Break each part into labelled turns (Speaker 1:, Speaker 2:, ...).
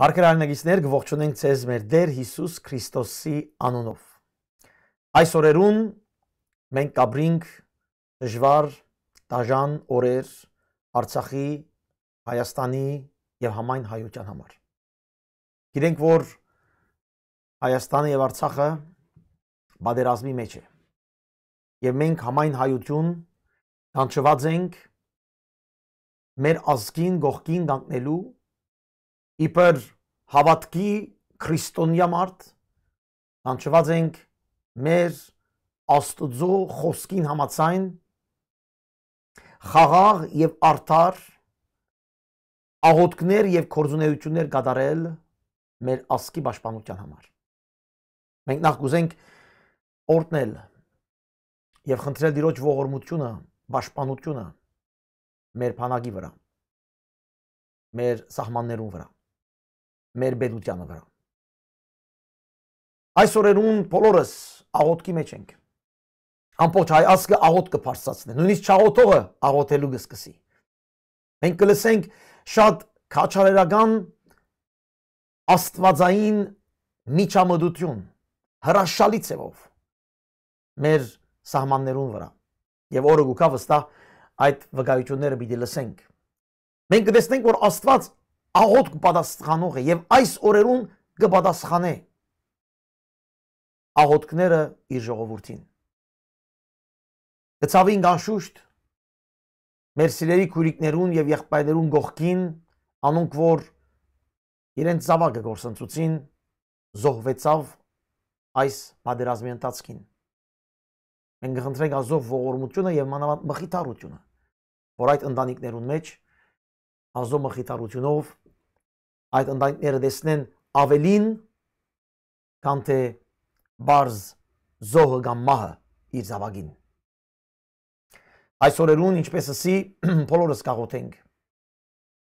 Speaker 1: Հարգարարնագիցներ գողջունենք ցեզ մեր Տեր Հիսուս Քրիստոսի անունով։ Այս օրերուն մենք կաբրինք դժվար, դաժան օրեր Արցախի, Հայաստանի եւ համայն հայության համար։ Գիտենք, որ Հայաստանը եւ Արցախը բادرազմի մեջ է։ Եվ մենք համայն հայություն կանչված ենք մեր ազգին գողքին կանգնելու իբր հավատքի քրիստոնյա մարդ անջված ենք մեր Աստուծո խոսքին համացայն խաղաղ եւ արդար աղոթքներ եւ կորձունեություններ կատարել մեր ասկի պաշտպանության համար։ Մենք նախ գուզենք օրտնել եւ խնդրել Տիրոջ ողորմությունը, պաշտպանությունը մեր բանակի վրա, մեր սահմաններուն վրա մեր բեդությանը վրա։ Այս օրերուն բոլորս աղոտքի մեջ ենք։ Ամբողջ հայ ազգը աղոտ կփարսացնի, նույնիսկ չաղոթողը աղոթելու կսկսի։ Մենք կլսենք շատ քաչարերական աստվածային միջամդություն հրաշալի ցևով մեր սահմաններուն վրա։ Եվ օրը գուքա վստահ այդ վկայությունները պիտի լսենք։ Մենք կտեսնենք, որ Աստված աղոտ կպատասխանող է եւ այս օրերուն կպատասխանե աղոտքները իր ժողովրդին։ Գծավին կանշուշտ մեր սիրելի քուրիկներուն եւ եղբայրներուն գողքին անոնք որ իրենց զավակը գործընծուցին զոհվեցավ այս պատերազմի ընթացքին։ Մենք կխնդրենք ազով ողորմությունը եւ մանավանդ մխիթարությունը, որ այդ ընտանիքներուն մեջ ազո մխիթարությունով այդ ընդայնները դեսնեն ավելին քան թե բարձ զոհը կամ մահը իր զավակին։ Այս օրերուն ինչպես ասի բոլորս կաղոթենք։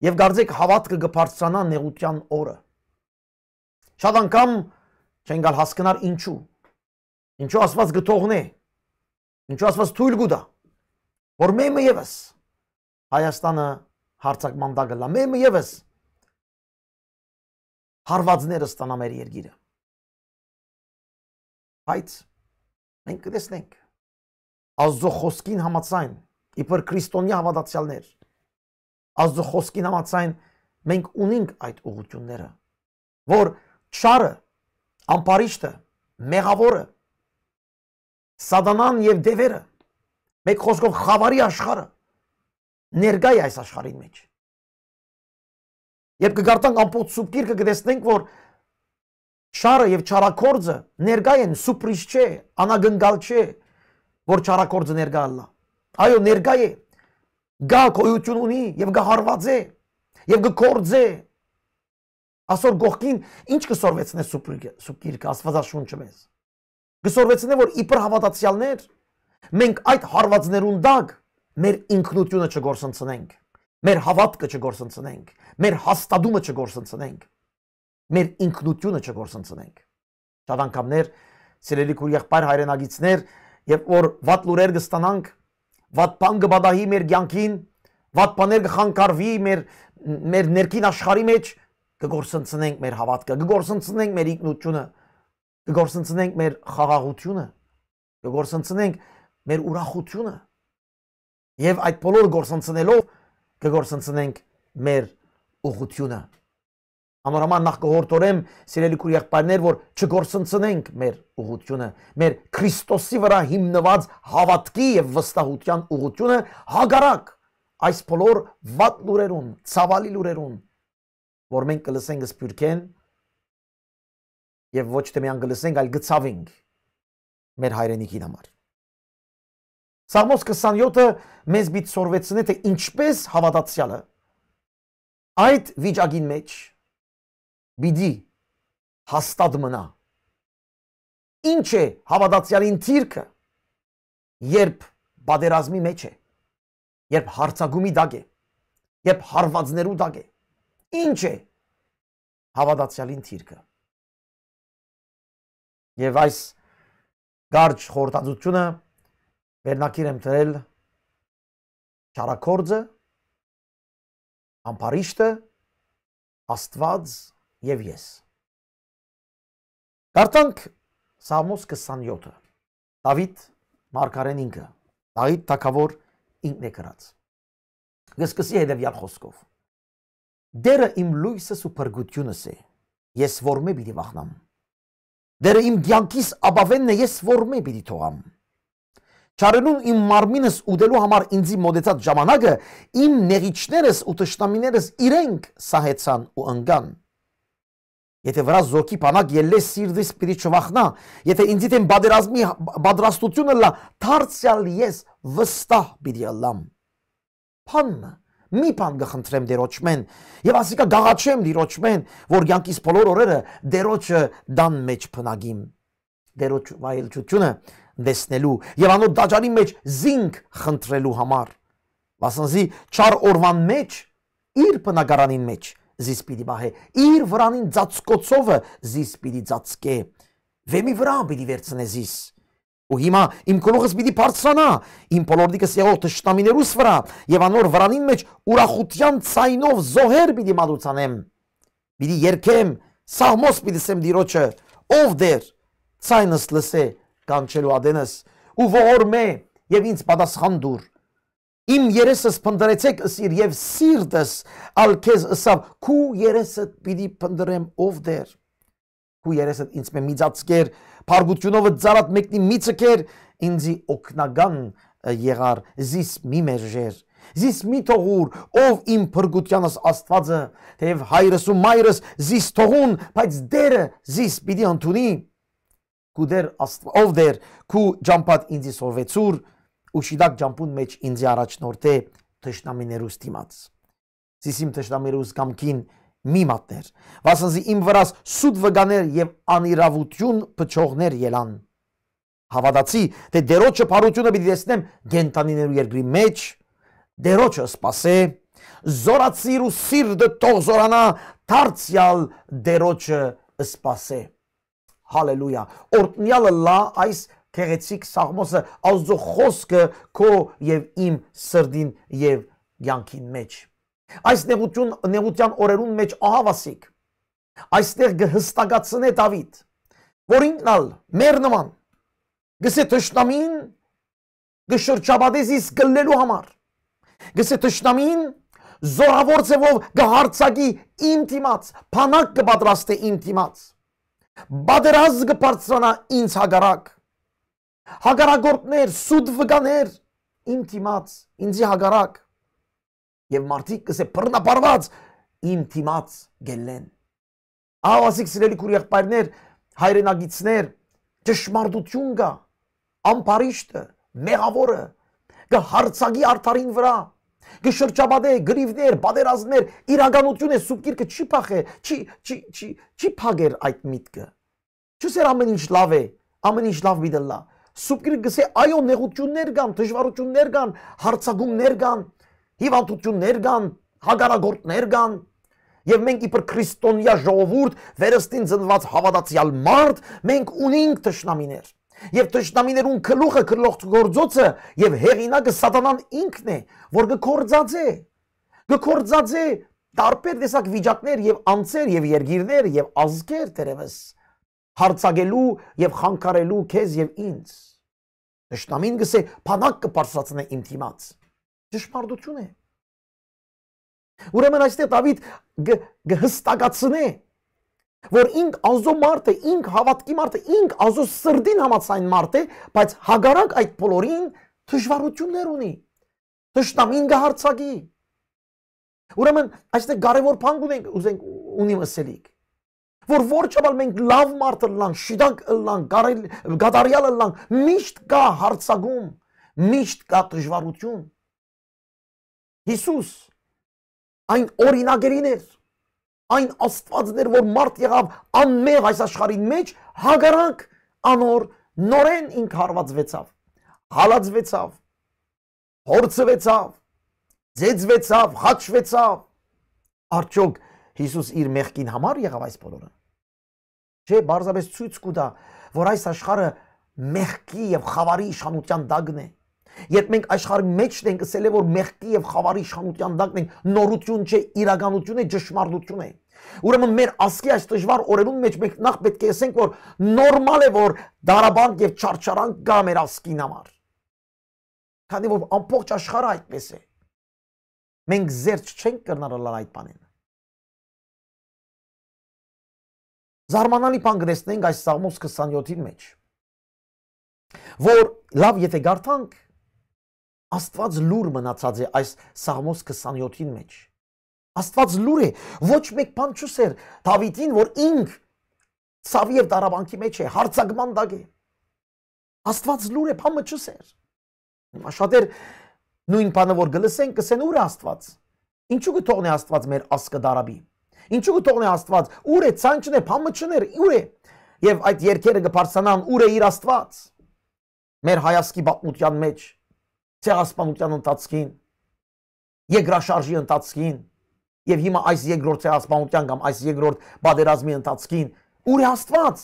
Speaker 1: Եվ գարձեք հավատքը կբարձրանա նեղության օրը։ Շատ անգամ չեն գալ հասկանալ ինչու։ Ինչու ասված գթողն է։ Ինչու ասված թույլ գուտա։ Որ մեմը եւս Հայաստանը հարցակման դակը լա։ Մեմը եւս հարվածները ստանա մեր երկիրը։ Բայց մենք կտեսնենք Աստծո խոսքին համաձայն, իբր քրիստոնյա հավատացյալներ, Աստծո խոսքին համաձայն մենք ունենք այդ ուղությունները, որ ճարը, ամբարիշտը, մեղավորը, սատանան եւ դևերը, մեկ խոսքով խավարի աշխարը ներկայ այս աշխարհին մեջ։ Երբ կգարտանք ամբողջ սուբկիրքը կտեսնենք, որ շարը եւ չարակորձը ներկա են, սուպրիշ չէ, անագնգալ չէ, որ չարակորձը ներկա ալլա։ Այո, ներկա է։ Գա կոյություն ունի եւ գա հարվածե եւ գկործե։ Այսօր գողքին ինչ կսորվեցնե սուբկիրքը Աստվածաշունչը մեզ։ Կսորվեցնե որ իբր հավատացյալներ մենք այդ հարվածներուն դակ մեր ինքնությունը չգործընծնենք մեր հավատքը չգործընծնենք, մեր հաստատումը չգործընծնենք, մեր ինքնությունը չգործընծնենք։ Շատ անգամներ սիրելի քուր եղբայր հայրենագիցներ, երբ որ վատ լուրեր կստանանք, վատ բան կբադահի մեր ցանկին, վատ բաներ կխանգարվի մեր մեր ներքին աշխարհի մեջ, կգործընծնենք մեր հավատքը, կգործընծնենք մեր ինքնությունը, կգործընծնենք մեր խաղաղությունը, կգործընծնենք մեր ուրախությունը։ Եվ այդ բոլոր գործընծնելով կգործընծնենք մեր ուղությունը։ Անորոման նախ կողորտորեմ, սիրելի քուր եղբայրներ, որ չգործընծնենք մեր ուղությունը, մեր Քրիստոսի վրա հիմնված հավատքի եւ վստահության ուղությունը հագարակ այս բոլոր վատ լուրերուն, ցավալի լուրերուն, որ մենք կլսենք սփյուրքեն եւ ոչ թե միայն կլսենք, այլ գցավենք մեր հայրենիքի համար։ Սաղմոս 27-ը մեզ բիտ սորվեցնե, թե ինչպես հավատացյալը այդ վիճակին մեջ բիդի հաստատ մնա։ Ինչ է հավատացյալին թիրքը, երբ բادرազմի մեջ է, երբ հարցագումի դակ է, երբ հարվածներու դակ է։ Ինչ է հավատացյալին թիրքը։ Եվ այս գարջ խորտածությունը Վերնակիր եմ դրել Չարակորձը, Ամփարիշտը, Աստված եւ ես։ Կարդանք Սամոս 27-ը։ Դավիթ Մարգարեն ինքը, Դավիթ Թագավոր ինքն է գրած։ Գսկսի հետևյալ խոսքով։ Դերը իմ լույսս ու փրկությունս է։ Ես որմե պիտի վախնամ։ Դերը իմ ցանկիս աբավենն է, ես որմե պիտի թողամ։ Չարելուն իմ մարմինս ուտելու համար ինձի մոտեցած ժամանակը իմ նեղիչներս ու թշնամիներս իրենք սահեցան ու ընկան։ Եթե վրա զորքի բանակ ելես սիրտիս պիտի չվախնա, եթե ինձի դեմ բادرազմի բادرաստությունը լա, դարձյալ ես վստահ պիտի լամ։ Փանը մի բան գխնդրեմ դերոջ մեն եւ ասիկա գաղաչեմ դերոջ մեն որ յանքիս բոլոր օրերը դերոջը դան մեջ փնագիմ դերոջ վայելչությունը դեսնելու եւ անոտ դաջարի մեջ զինք խնդրելու համար։ Վասնզի չար օրվան մեջ իր բնակարանին մեջ զիս պիտի բահե, իր վրանին ծածկոցովը զիս պիտի ծածկե։ Վեմի վրա պիտի վերցնե զիս։ Ու հիմա իմ կողոքս պիտի բարձրանա, իմ բոլորիկս եղող թշնամիներուս վրա եւ անոր վրանին մեջ ուրախության ցայնով զոհեր պիտի մատուցանեմ։ Պիտի երկեմ, սահմոս պիտի սեմ դիրոջը, ով դեր ցայնս լսե կանչելու ադենս ու ողորմե եւ ինձ պատասխան դուր Իմ երեսս փնտրեցեք ըսիր եւ սիրտս ալքեզ ըսավ քու երեսը պիտի փնտրեմ ով դեր քու երեսը ինձ մե միծածկեր փարգությունովը ծարատ մեկնի միծքեր ինձի օկնական եղար զիս մի մերժեր զիս մի թողուր ով իմ փրկությանս աստվածը թեև հայրս ու մայրս զիս թողուն բայց դերը զիս պիտի ընդունի Կու դեր աստվա, ով դեր կու ջամփատ ինձի սորվեցուր ու շիդակ ջամփուն մեջ ինձի առաջնորդե թշնամիներուս դիմաց։ Սիսիմ թշնամիներուս կամքին մի մատներ, վասնզի իմ վրաս սուտ վգաներ եւ անիրավություն փչողներ ելան։ Հավատացի, թե դերոջը փարությունը պիտի տեսնեմ գենտանիներու երկրի մեջ, դերոջը սпасե, զորացիր ու սիրտը թող զորանա, դարձյալ դերոջը սпасե հալելույա։ Օրտնյալը լա այս քեղեցիկ սաղմոսը Աստծո խոսքը քո եւ իմ սրդին եւ յանքին մեջ։ Այս նեղություն նեղության օրերուն մեջ ահավասիկ այստեղ գհստակացնե Դավիթ, որ ինքնալ մեր նման գսե ճշտամին գշրջապատեզիս գլելու համար գսե ճշտամին զորավոր ձևով գհարցակի ինտիմաց, փանակ կպատրաստե ինտիմաց Բادرազգ բարձրանա ինձ հագարակ։ Հագարագորդներ, սուտ վգաներ, իմ թիմած, ինձի հագարակ։ Եվ մարդիկ կսե բռնապարված իմ թիմած գելեն։ Ահա ասիկ սիրելի քուր եղբայրներ, հայրենագիցներ, ճշմարտություն կա։ Ամբարիշտը, մեղավորը կհարցակի արդարին վրա Գշրջապատե գրիվներ, բادرազներ, իրականություն է սուբկիրքը չի փախե, չի չի չի չի փագեր այդ միտքը։ Չսեր ամեն ինչ լավ է, ամեն ինչ լավ միտելա։ Սուբկիրքը գսե այո նեղություններ կան, դժվարություններ կան, հարցակումներ կան, հիվանդություններ կան, հագարագործներ կան, Եվ մենք իբր քրիստոնյա ժողովուրդ, վերստին ծնված հավատացյալ մարդ, մենք ունենք ճշնամիներ։ Եվ ճշտամիներուն քլուխը քլոխտ գործոցը եւ հեղինակը սատանան ինքն է, որ գործածե։ Գործածե տարբեր տեսակ վիճակներ եւ անձեր եւ երգիրներ եւ ազգեր դերևս հարցակելու եւ խանգարելու քեզ եւ ինձ։ Ճշտամին գսե փանակ կբարձրացնե իմ թիմած։ Ճշմարտություն է։ Ուրեմն այստեղ Դավիթ գհստակացնե գ, որ ինք ազո մարդ է, ինք հավատքի մարդ է, ինք ազո սրդին համացայն մարդ է, բայց հագարակ այդ բոլորին դժվարություններ ունի։ Տշտամ ինքը հարցակի։ Ուրեմն, այստեղ կարևոր բան ունենք, ուզենք ունի մսելիք որ որչաբալ մենք լավ մարդ լանք, շիդակ լանք, գարել, գադարյալ լանք, միշտ կա հարցագում, միշտ կա դժվարություն։ Հիսուս այն օրինագերին էր, այն աստվածներ, որ մարդ եղավ անմեղ այս աշխարհի մեջ, հագարանք անոր նորեն ինք հարվածվեցավ, հալածվեցավ, հորցվեցավ, ձեծվեցավ, խաչվեցավ։ Արդյոք Հիսուս իր մեղքին համար եղավ այս բոլորը։ Չէ, բարձրապես ցույց կտա, որ այս աշխարհը մեղքի եւ խավարի իշխանության դագն է։ Երբ մենք աշխարհի մեջն ենք ասել, որ մեղքի եւ խավարի իշխանության դակն ենք, նորություն չէ, իրականություն է, ճշմարտություն է։ Ուրեմն մեր ասկի այս դժվար օրերուն մեջ մենք նախ պետք է ասենք, որ նորմալ է, որ դարաբանդ եւ չարչարանք կա մեր ասկին համար։ Քանի որ ամբողջ աշխարհը այդպես է։ Մենք զերծ չենք կրնարալ այդ բանին։ Զարմանալի բան գտնենք այս Սաղմոս 27-ի մեջ որ լավ եթե գարտանք Աստված լուր մնացած է այս Սաղմոս 27-ին մեջ։ Աստված լուր է, ոչ մեկ բան չուսեր Դավիթին, որ ինք ցավի եւ դարաբանքի մեջ է, հարցակման դակ է։ Աստված լուր է, բամը չուսեր։ Շատեր նույն բանը որ գլսեն, կսեն ուր է Աստված։ Ինչու գթողնի Աստված մեր ասկը դարաբի։ Ինչու գթողնի Աստված, ուր է ցանջն է, բամը չներ, ուր է։ Եվ այդ երկերը կբարձանան, ուր է իր Աստված։ Մեր հայասկի բապմության մեջ ցեղասպանության ընթացքին, երկրաշարժի ընթացքին եւ հիմա այս երկրորդ ցեղասպանության կամ այս երկրորդ բادرազմի ընթացքին ուրի Աստված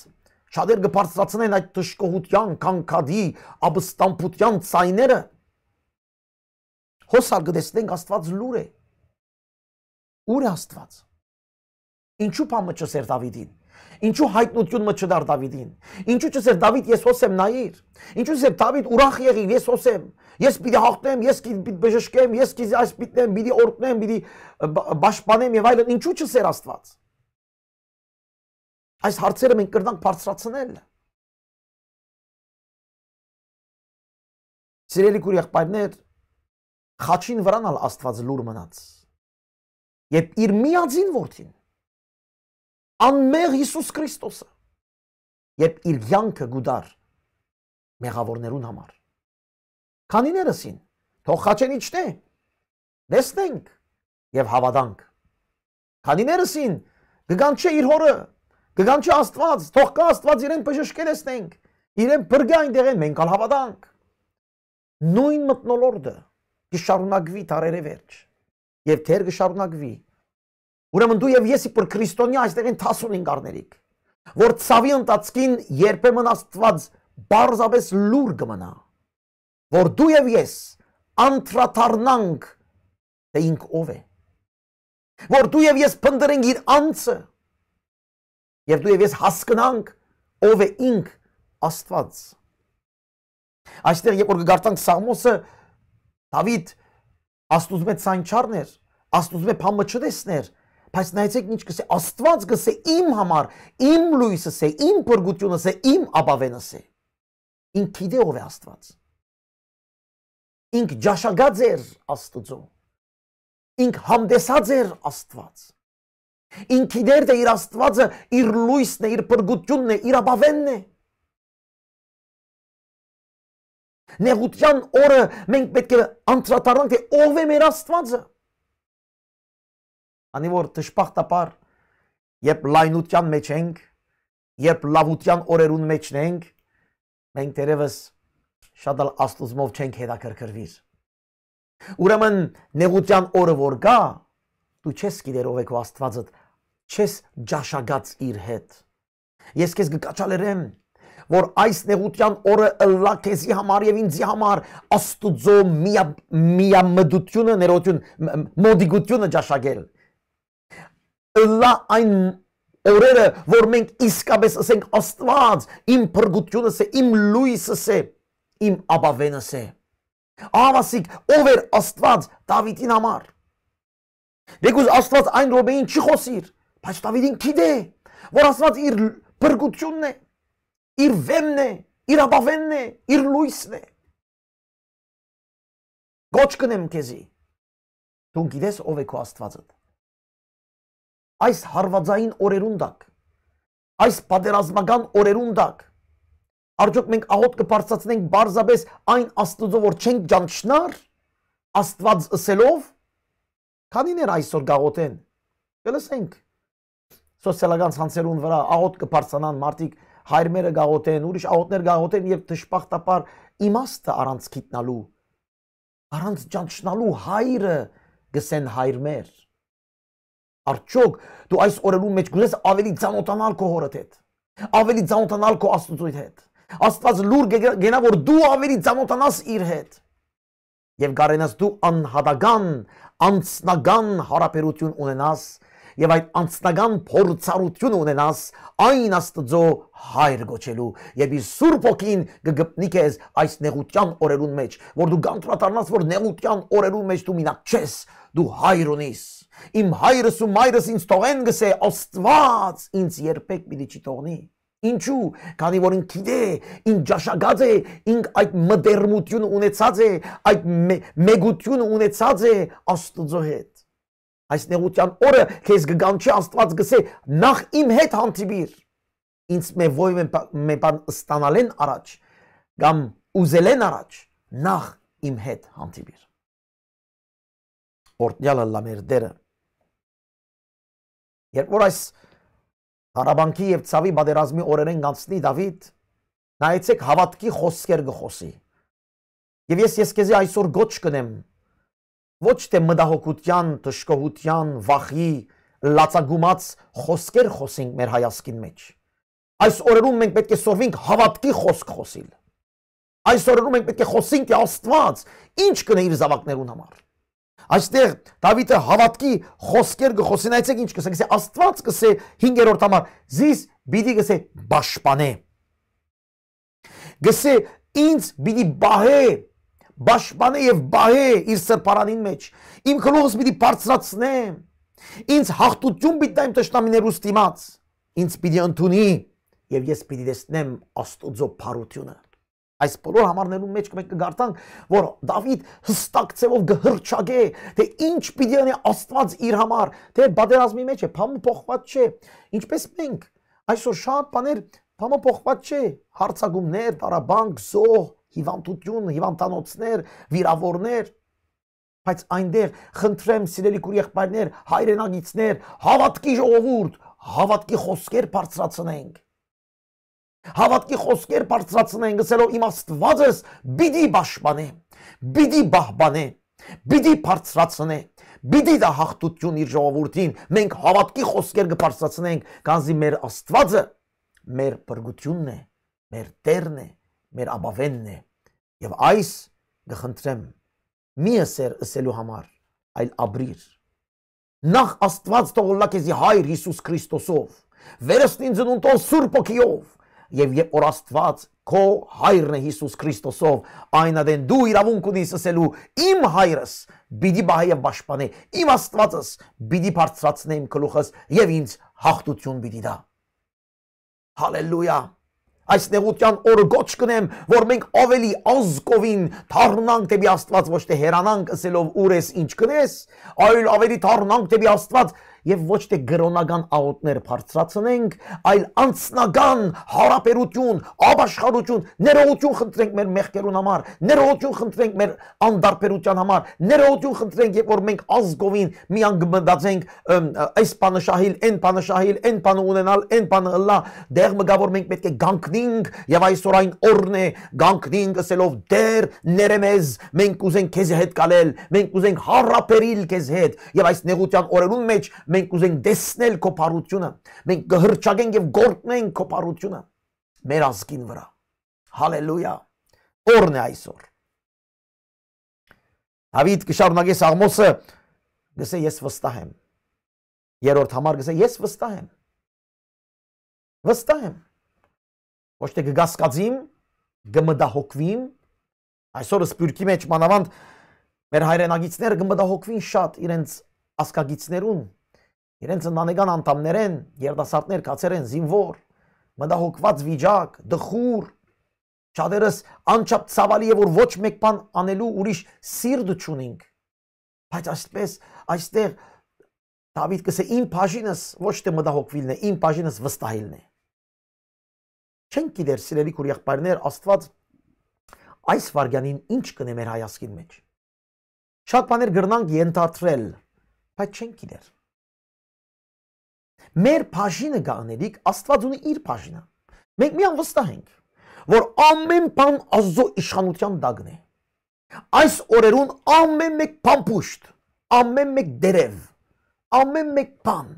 Speaker 1: շատեր կբարձրացնեն այդ թշկողության, քանքադի, աբստամբության ցայները։ Հոսար գտեսնենք Աստված լուր է։ Ուր է Աստված։ Ինչու՞ փամը չսեր Դավիթին։ Ինչու հայտնություն մը չդար Դավիդին։ Ինչու չսեր Դավիթ, ես հոս եմ նայիր։ Ինչու չսեր Դավիթ, ուրախ եղիր, ես հոս եմ։ Ես պիտի հաղթեմ, ես պիտի բժշկեմ, ես պիտի այս պիտեմ, պիտի օրտնեմ, պիտի պաշտպանեմ եւ այլն։ Ինչու չսեր Աստված։ Այս հարցերը մենք կրնանք բարձրացնել։ Սիրելի քույր եղբայրներ, խաչին վրանալ Աստված լուր մնաց։ Եվ իր միածին որդին անմեղ Հիսուս Քրիստոսը, երբ իր յանքը գուդար մեղավորներուն համար։ Քանիներսին թող խաչեն իջնե։ Լեսնենք եւ հավատանք։ Քանիներսին գգանչե իր հորը, գգանչե Աստված, թող կա Աստված իրեն բժշկելեսնենք, իրեն բրգա այնտեղ են մենք ալ հավատանք։ Նույն մտնոլորդը կշարունակվի տարերե վերջ։ Եվ թեր կշարունակվի Ուրեմն դու եւ ես իբր քրիստոնյա այստեղ են 15 արներիք, որ ցավի ընտածքին երբեմն Աստված բարձապես լուր կմնա, որ դու եւ ես անտրաթարնանք թե ինք ով է, որ դու եւ ես փնտրենք իր անձը, եւ դու եւ ես հասկանանք ով է ինք Աստված։ Այստեղ երբ որ գարտանք Սամոսը Դավիթ աստուծմե ցանչարներ, աստուծմե փամը չտեսներ, Բայց նայեցեք ինչ կսե, Աստված կսե իմ համար, իմ լույսս է, իմ բրգությունս է, իմ ապավենս է։ Ինք գիտե ով է Աստված։ Ինք ճաշագած էր Աստծո։ Ինք համդեսած էր Աստված։ Ինք գիտեր թե իր Աստվածը իր լույսն է, իր բրգությունն է, իր ապավենն է։ Նեղության օրը մենք պետք է անդրադառնանք թե ով է մեր Աստվածը։ Քանի որ դժբախտաբար երբ լայնության մեջ ենք, երբ լավության օրերուն մեջն ենք, մենք դերևս շատ ալ աստուծմով չենք հետաքրքրվիր։ Ուրեմն նեղության օրը որ գա, դու չես գիտեր ով է քո Աստվածդ, չես ճաշագած իր հետ։ Ես քեզ կկաչալերեմ, որ այս նեղության օրը ըլլա քեզի համար եւ ինձի համար Աստուծո միա միամդությունը ներողություն մոդիգությունը ճաշակել։ մի, լա այն օրերը, որ մենք իսկապես ասենք Աստված, իմ փրկությունս է, իմ լույսս է, իմ աբավենս է։ Ավասիկ, ով էր Աստված Դավիթին համար։ Դեկուզ Աստված այն րոպեին չի խոսիր, բայց Դավիթին գիտե, որ Աստված իր փրկությունն է, իր վեմն է, իր աբավենն է, իր լույսն է։ Գոչ կնեմ քեզի։ Դու գիտես ով է քո Աստվածը այս հարվածային օրերուն դակ, այս պատերազմական օրերուն դակ, արդյոք մենք աղոտ կբարձացնենք բարձապես այն աստուծո, որ չենք ճանչնար, աստված ըսելով, քանին էր այսօր գաղոտեն, կլսենք, սոցիալական ցանցերուն վրա աղոտ կբարձանան մարդիկ, հայրմերը գաղոտեն, ուրիշ աղոտներ գաղոտեն եւ դժբախտապար իմաստը առանց գիտնալու, առանց ճանչնալու հայրը գսեն հայրմեր Արդյոք դու այս օրերու մեջ գուզես ավելի ծանոթանալ քո հորդ հետ, ավելի ծանոթանալ քո Աստծոյի հետ։ Աստված լուր գնա որ դու ավելի ծանոթանաս իր հետ։ Եվ գարենաս դու անհատական, անձնական հարաբերություն ունենաս եւ այդ անձնական փորձառությունը ունենաս այն Աստծո հայր գոչելու եւ իր Սուրբ ոգին կգտնի քեզ այս նեղության օրերուն մեջ որ դու գանտրատարնաս որ նեղության օրերուն մեջ դու մինակ չես դու հայր ունիս իմ հայրս ու մայրս ինձ թողեն գսե Աստված ինձ երբեք մի չի թողնի Ինչու, քանի որ ինք գիտե, ինք ճաշագած է, ինք այդ մդերմություն ունեցած է, այդ մեկություն ունեցած է Աստծո հետ։ Այս նեղության օրը քեզ կգանչի Աստված գսե նախ իմ հետ հանդիպիր։ Ինձ մե ոյ մե բան ստանալեն առաջ կամ ուզելեն առաջ նախ իմ հետ հանդիպիր։ Օրդյալը լամեր դերը։ Երբ որ այս Արաբանքի եւ ցավի բادرազմի օրերեն կանցնի Դավիթ, նայեցեք հավատքի խոսքեր գխոսի։ Եվ ես ես քեզի այսօր գոչ կնեմ ոչ թե մտահոգության, դժգոհության, վախի, լացագումած խոսքեր խոսենք մեր հայասքին մեջ։ Այս օրերում մենք պետք է սովենք հավատքի խոսք խոսիլ։ Այս օրերում մենք պետք է խոսենք թե Աստված ինչ կնե իր զավակներուն համար։ Այստեղ Դավիթը հավատքի խոսքեր գխոսին, այցեք ինչ կսենք, ասե Աստված կսե 5-րդ համար, զիս բիդի գսե պաշտպանե։ Գսե ինձ բիդի բահե բաշխանե եւ բահե իր սրբարանին մեջ։ Իմ գլուխս պիտի բարձրացնեմ։ Ինձ հաղթություն պիտի տամ ճշտամիներուս դիմաց։ Ինձ պիտի ընդունի եւ ես պիտի տեսնեմ Աստուծո փառությունը։ Այս բոլոր համարներու մեջ մենք կգարտանք, որ Դավիթ հստակ ցևով գհրճագե, թե ինչ պիտի անի Աստված իր համար, թե բادرազմի մեջ է, փամը փոխված չէ։ Ինչպես մենք այսօր շատ բաներ փամը փոխված չէ, հարցակումներ, տարաբանք, զոհ, հիվանդություն, հիվանդանոցներ, վիրավորներ, բայց այնտեղ խնդրեմ սիրելի քուր եղբայրներ, հայրենագիցներ, հավատքի ժողովուրդ, հավատքի խոսքեր բարձրացնենք։ Հավատքի խոսքեր բարձրացնենք, ասելով իմ Աստվածս՝ բիդի պաշտպանե, բիդի բահբանե, բիդի բարձրացնե, բիդի դա հաղթություն իր ժողովրդին։ Մենք հավատքի խոսքեր կբարձրացնենք, քանզի մեր Աստվածը մեր բրգությունն է, մեր Տերն է։ մեր մեր աբավենն է եւ այս գխնդրեմ մի ասեր ասելու համար այլ աբրիր նախ աստված թողոլա քեզի հայր Հիսուս Քրիստոսով վերստին ծնունդոն Սուրբ ոգիով եւ երբ որ աստված քո հայրն է Հիսուս Քրիստոսով այնադեն դու իրավունք ունիս ասելու իմ հայրս բիդի բահայը պաշտպանե իմ աստվածս բիդի բարձրացնե իմ գլուխս եւ ինձ հաղթություն բիդի դա հալելույա այս նեղության օրը գոչ կնեմ, որ մենք ավելի ազգովին թառնանք դեպի Աստված, ոչ թե հերանանք ասելով ուր ես ինչ կնես, այլ ավելի թառնանք դեպի Աստված, եւ ոչ թե գրոնական աուտներ բարձրացնենք, այլ անձնական հարաբերություն, ապաշխարություն, ներողություն խնդրենք մեր մեղքերուն համար, ներողություն խնդրենք մեր անդարբերության համար, ներողություն խնդրենք, երբ որ մենք ազգովին մի անգամ մտածենք այս բանը շահիլ, այն բանը շահիլ, այն բանը ունենալ, այն բանը լա, դեղ մգա որ մենք պետք է գանկնինք եւ այսօր այն օրն է, գանկնինք ասելով դեր ներեմեզ, մենք ուզենք քեզ հետ գալել, մենք ուզենք հարաբերիլ քեզ հետ եւ այս նեղության օրերուն մեջ Մենք կուզենք տեսնել քո բարությունը։ Մենք կհրճագենք եւ գործնենք քո բարությունը մեր ազգին վրա։ Հալելույա։ Օրն է այսօր։ Հավիտ կշարունակի Սաղմոսը գսե ես վստահ եմ։ Երորդ համար գսե ես վստահ եմ։ Վստահ եմ։ Ոչ թե գգասկածիմ, գմդահոգվիմ, այսօր սպյուրքի մեջ մանավանդ մեր հայրենագիցները գմդահոգվին շատ իրենց ասկագիցներուն Իրենց ընտանեկան անդամներ են, երդասարտներ կացեր են զինվոր, մտահոգված վիճակ, դխուր, Շատերս անչափ ցավալի է որ ոչ մեկ բան անելու ուրիշ սիրտ չունենք։ Բայց այսպես այստեղ Դավիթ կսե իմ բաժինս ոչ թե մտահոգվիլն է, իմ բաժինս վստահելն է։ Չեն գիտեր սիրելի քուր եղբայրներ, Աստված այս վարգյանին ինչ կնե մեր հայացքին մեջ։ Շատ բաներ գրնանք ենթադրել, բայց չեն գիտեր։ Մեր բաժինը կանելիք Աստված ունի իր բաժինը։ Մենք մի անվստահ ենք, որ ամեն բան Աստծո իշխանության դագն է։ Այս օրերուն ամեն մեկ բան փուշտ, ամեն մեկ դերև, ամեն մեկ բան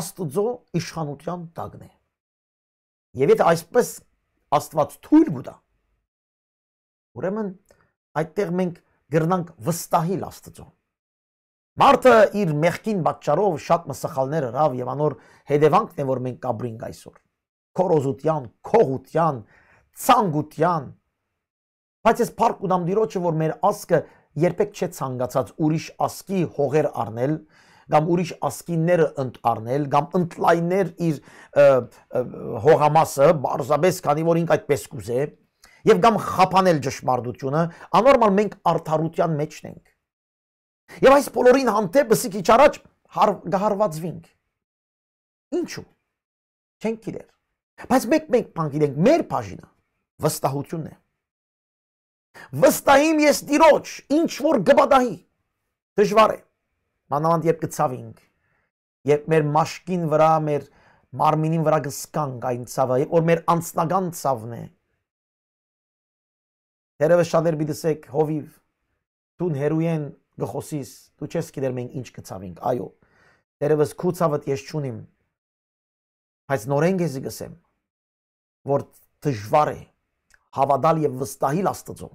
Speaker 1: Աստծո իշխանության տակն է։ Եվ եթե այսպես Աստված թույլ բուտա, ուրեմն այդտեղ մենք գրնանք վստահիլ Աստծոն Մարդը իր մեղքին պատճառով շատ մսխալներ հրավ եւ անոր հետևանքն է որ մենք կաբրինք այսօր։ Քորոզուտյան, քողուտյան, ցանգուտյան։ Բայց ես փառք ունամ Տիրոջը, որ մեր ասկը երբեք չէ ցանկացած ուրիշ ասկի հողեր առնել կամ ուրիշ ասկինները ընտարնել կամ ընտլայներ իր հողամասը բարձաբես քանի որ ինք այդպես կուզե եւ կամ խափանել ճշմարտությունը անորմալ մենք արդարության մեջն ենք Եվ այս բոլորին հանդեպ ըսի քիչ առաջ գահարվածվինք։ Ինչու։ Չեն գիտեր։ Բայց մեկ մեկ բան գիտենք, մեր բաժինը վստահությունն է։ Վստահիմ ես ծիրոջ, ինչ որ գբադահի։ Դժվար է։ Մանավանդ երբ գծավինք, երբ մեր մաշկին վրա, մեր մարմինին վրա գսկանք այն ցավը, երբ որ մեր անձնական ցավն է։ Դերևս շատեր մի դսեք հովիվ, դուն հերույեն գխոսիս, դու չես գիտեր մենք ինչ գցավինք, այո։ Տերևս քու ցավդ ես չունիմ։ Բայց նորեն ես գսեմ, որ դժվար է հավատալ եւ վստահիլ Աստծո,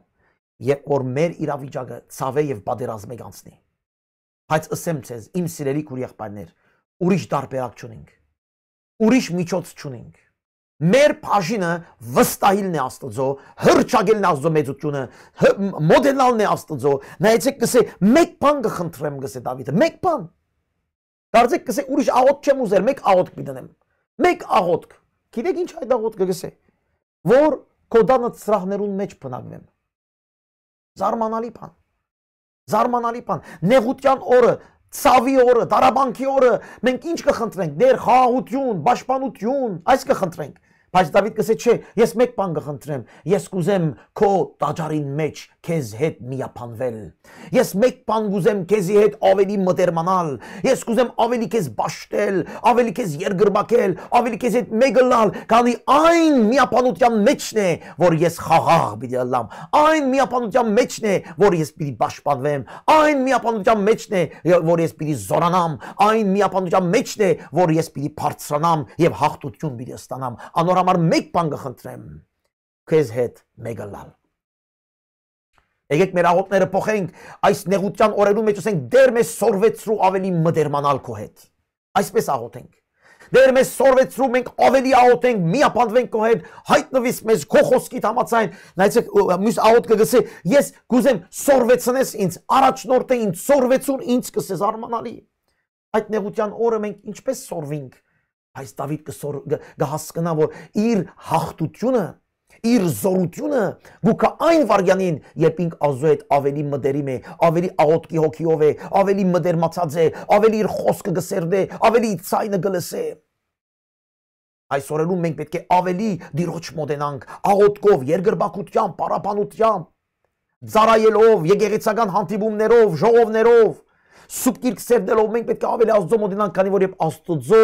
Speaker 1: երբ որ մեր իրավիճակը ցավ է եւ պատերազմ է կանցնի։ Բայց ասեմ ցեզ, իմ սիրելի քուրի եղբայրներ, ուրիշ տարբերակ չունենք։ Ուրիշ միջոց չունենք։ Մեր բաժինը վստահիլն է Աստծո, հրճագելն Աստծո մեծությունը, մոդելնալն է Աստծո։ Նայեցեք, գսե, մեկ բան կխնդրեմ, գսե Դավիթը, մեկ բան։ Դարձեք, գսե, ուրիշ աղոտ չեմ ուզեր, մեկ աղոտ կդնեմ։ Մեկ աղոտ։ Գիտեք ինչ այդ աղոտը գսե։ Որ կոդանը ծրահներուն մեջ բնակվեմ։ Զարմանալի բան։ Զարմանալի բան։ Նեղության օրը ցավի օրը, դարաբանկի օրը մենք ինչ կխնդրենք՝ դեր խաղաղություն, պաշտպանություն, այս կխնդրենք։ Բայց Դավիթ կսե չէ, ես մեկ բան կխնդրեմ, ես կուզեմ քո տաճարին մեջ քեզ հետ միապանվել։ Ես մեկ բան կուզեմ քեզի հետ ավելի մտերմանալ։ Ես կուզեմ ավելի քեզ ճաշտել, ավելի քեզ երգրբակել, ավելի քեզ հետ մեկլալ, քանի այն միապանության մեջն է, որ ես խաղաղ պիտի լամ։ Այն միապանության մեջն է, որ ես պիտի պաշտպանվեմ։ Այն միապանության մեջն է, որ ես պիտի զորանամ։ Այն միապանության մեջն է, որ ես պիտի բարձրանամ եւ հաղթություն պիտի ստանամ։ Անոր որ համար մեկ բան կխնդրեմ քեզ հետ մեկը լալ Եկեք մեր աղոթները փոխենք այս նեղության օրերու մեջ ասենք դեր մեզ սորվեցրու ավելի մդերմանալ քո հետ։ Այսպես աղոթենք։ Դեր մեզ սորվեցրու մենք ավելի աղոթենք, միապանդվենք քո հետ, հայտնվիս մեզ քո խոսքիդ համաձայն։ Նայեցեք, մյուս աղոթքը գսե, ես գուզեմ սորվեցնես ինձ, առաջնորդը ինձ սորվեցուն ինձ կսես արմանալի։ Այդ նեղության օրը մենք ինչպես սորվենք Այս Դավիթ կսոր գահսկնա, որ իր հաղթությունը, իր զորությունը գուկա այն վարյանին, երբ ինք ազու այդ ավելի մդերիմ է, ավելի աղոտկի հոգիով է, ավելի մդերմացած է, ավելի իր խոսքը գսերդ է, ավելի ցայնը գլսե։ Այսօրերում մենք պետք է ավելի դիրոջ մոտենանք, աղոտկով, երգրբակությամբ, պարապանությամբ, ծարայելով, եգեգեցական հանդիպումներով, ժողովներով, սուբկիրք սերնելով մենք պետք է ավելի Աստծո մոտենանք, քանի որ երբ Աստծո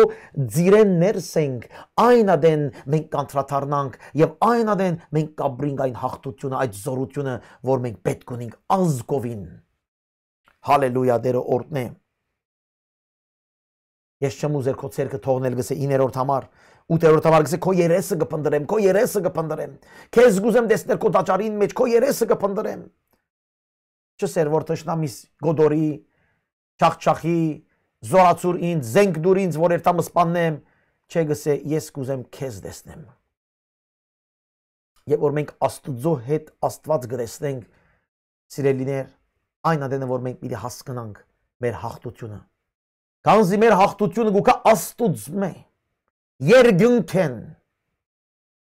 Speaker 1: ծիրեն ներս ենք, այնադեն մենք կանտրաթարնանք եւ այնադեն մենք կաբրինք այն հաղթությունը, այդ զորությունը, որ մենք պետք ունենք ազգովին։ Հալելույա Դերը օրտնե։ Ես չեմ ուզեր քո ցերկը թողնել գսե 9-րդ համար, 8-րդ համար գսե քո երեսը կփնդրեմ, քո երեսը կփնդրեմ։ Քեզ գուզեմ տեսնել քո տաճարին մեջ, քո երեսը կփնդրեմ։ Չսեր որ տշնամիս գոդորի չախչախի, զորացուր ինձ, զենք դուր ինձ, որ երթամը սպաննեմ, չէ գսե, ես կուզեմ քեզ դեսնեմ։ Եվ որ մենք աստուծո հետ աստված գրեսնենք, սիրելիներ, այն ադենը, որ մենք պիտի հասկանանք մեր հաղթությունը։ Կանզի մեր հաղթությունը գուկա աստուծմ է, երգյունք են,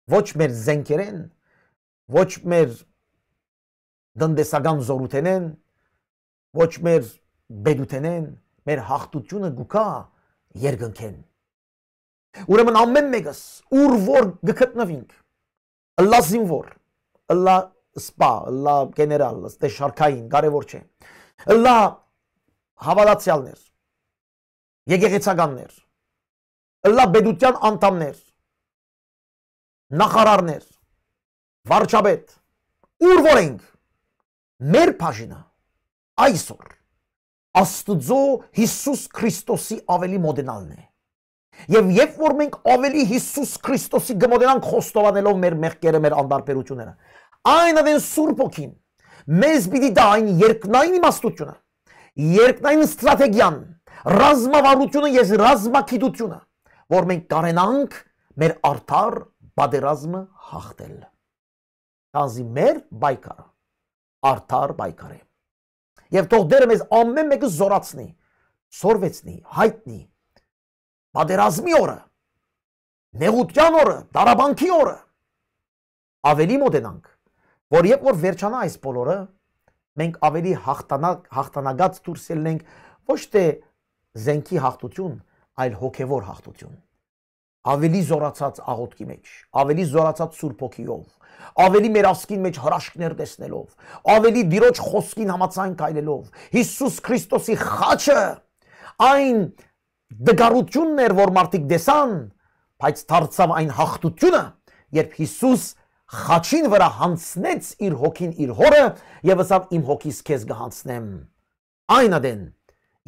Speaker 1: ոչ մեր զենքերեն, ոչ մեր դնդեսական զորութենեն, ոչ մեր բեդութենեն մեր հաղթությունը գուկա երկնքեն։ Ուրեմն ամեն մեկս ուր որ գտնվինք Ալլա զինվոր, Ալլա սպա, Ալլա գեներալ, ստե շարքային, կարևոր չէ։ Ալլա հավատացյալներ, եկեղեցականներ, Ալլա բեդության անդամներ, նախարարներ, վարչապետ, ուր որ ենք մեր բաժինը այսօր Աստծո Հիսուս Քրիստոսի ավելի մոդենալն է։ Եվ երբ որ մենք ավելի Հիսուս Քրիստոսի գմոդենանք խոստովանելով մեր մեղքերը, մեր անդարբերությունները, այն ավեն Սուրբ ոգին մեզ պիտի դա այն երկնային իմաստությունը, երկնային ստրատեգիան, ռազմավարությունը եւ ռազմակիտությունը, որ մենք կարենանք մեր արդար բادرազմը հաղթել։ Քանզի մեր բայկարը արդար բայկար է։ Եվ թող դերը մեզ ամեն մեկը զորացնի, սորվեցնի, հայտնի։ Պատերազմի օրը, նեղության օրը, դարաբանքի օրը ավելի մոտենանք, որ երբ որ վերջանա այս բոլորը, մենք ավելի հաղթանակ հաղթանագած դուրս ելնենք ոչ թե զենքի հաղթություն, այլ հոգևոր հաղթություն ավելի զորացած աղոտքի մեջ, ավելի զորացած Սուրբ ոգիով, ավելի մեր ասկին մեջ հրաշքներ տեսնելով, ավելի Տիրոջ խոսքին համաձայն քայլելով, Հիսուս Քրիստոսի խաչը այն դգարությունն էր, որ մարդիկ դեսան, բայց դարձավ այն հաղթությունը, երբ Հիսուս խաչին վրա հանցնեց իր հոգին իր հորը եւ ասավ իմ հոգիս քեզ կհանցնեմ։ Այնադեն,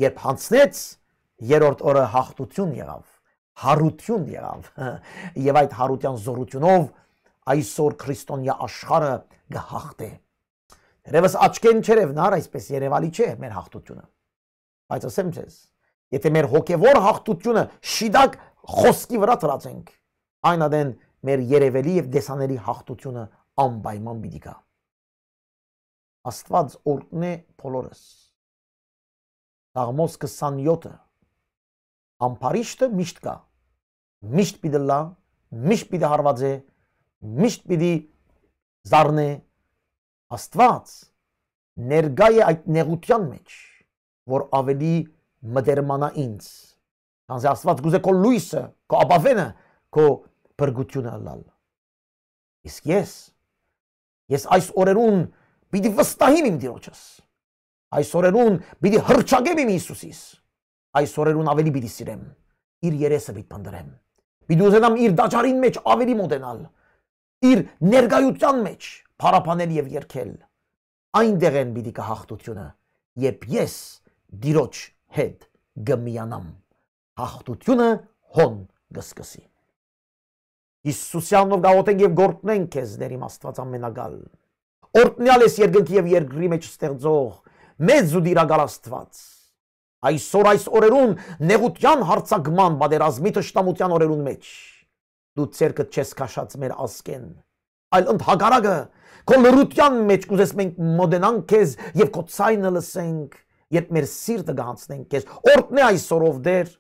Speaker 1: երբ հանցնեց, երրորդ օրը հաղթություն եղավ հարություն եղավ եւ այդ հարության զորությունով այսօր քրիստոնյա աշխարը գահախտե։ Երևս աչքեն չերև նար այսպես երևալի չէ մեր հաղթությունը։ Բայց ասեմ ձեզ, եթե մեր հոգևոր հաղթությունը շիդակ խոսքի վրա ծրացենք, այն ադեն մեր երևելի եւ դեսանելի հաղթությունը անպայման պիտի գա։ Աստված օրհնե բոլորս։ Սաղմոս 27-ը Ամփարիշտը միշտ կա։ Միշտ պիտի լա, միշտ պիտի հարվածե, միշտ պիտի զառնե Աստված ներգա է այդ նեղության մեջ, որ ավելի մտերմանա ինձ։ Հանձ Աստված գուզե քո լույսը, քո ապավենը, քո բրգությունը լալ։ Իսկ ես ես այս օրերուն պիտի վստահեմ իմ Տիրոջս։ Այս օրերուն պիտի հրճագեմ իմ Հիսուսիս այս օրերուն ավելի պիտի սիրեմ, իր երեսը պիտի փնտրեմ։ Պիտի ուզենամ իր դաճարին մեջ ավելի մոտենալ, իր ներկայության մեջ փարապանել եւ երկել։ Այնտեղ են պիտի կհախտությունը, երբ ես դիրոջ հետ գմիանամ։ Հախտությունը հոն գսկսի։ Հիսուսյանով գաղտնենք եւ գործնենք քեզ ներիմ Աստված ամենագալ։ Օրտնյալ ես երկնքի եւ երկրի մեջ ստեղծող մեծ ու դիրագալ Աստված այսօր այս օրերուն նեղության հարցակման բادرազմի ճշտամության օրերուն մեջ դու ցերկդ չես քաշած մեր ասկեն այլ ընդհակարակը քո լրության մեջ կուզես մենք մոդենանք քեզ եւ քո ցայնը լսենք երբ մեր սիրտը գահանցնենք քեզ օրտնե այսօրով դեր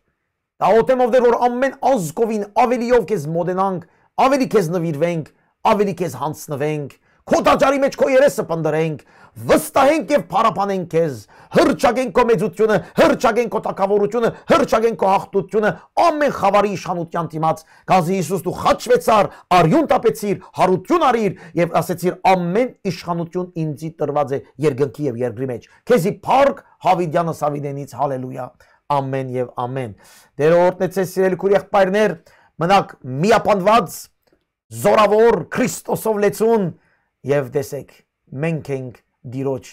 Speaker 1: դա օտեմով դեր որ ամեն ազգովին ավելիով քեզ մոդենանք ավելի քեզ նվիրվենք ավելի քեզ հանցնվենք քո տաճարի մեջ քո երեսը պնդրենք, վստահենք եւ փարապանենք քեզ, հրճագենք քո մեծությունը, հրճագենք քո տակավորությունը, հրճագենք քո հաղթությունը ամեն խավարի իշխանության դիմաց, գազի Հիսուս դու խաչվեցար, արյուն տապեցիր, հարություն արիր եւ ասեցիր ամեն իշխանություն ինձի տրված է երկնքի եւ երկրի մեջ։ Քեզի փառք Հավիդյանը Սավիդենից հալելույա։ Ամեն եւ ամեն։ Տերօրտնեցես սիրելի քուրի եղբայրներ, մնաք միապանված զորավոր Քրիստոսով լեցուն եւ տեսեք մենք ենք դիրոջ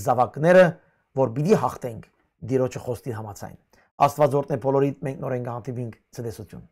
Speaker 1: զավակները, որ պիտի հաղթենք դիրոջը խոստի համացայն։ Աստվածորդն է բոլորիդ մենք նորեն գանտիվինք ցտեսություն։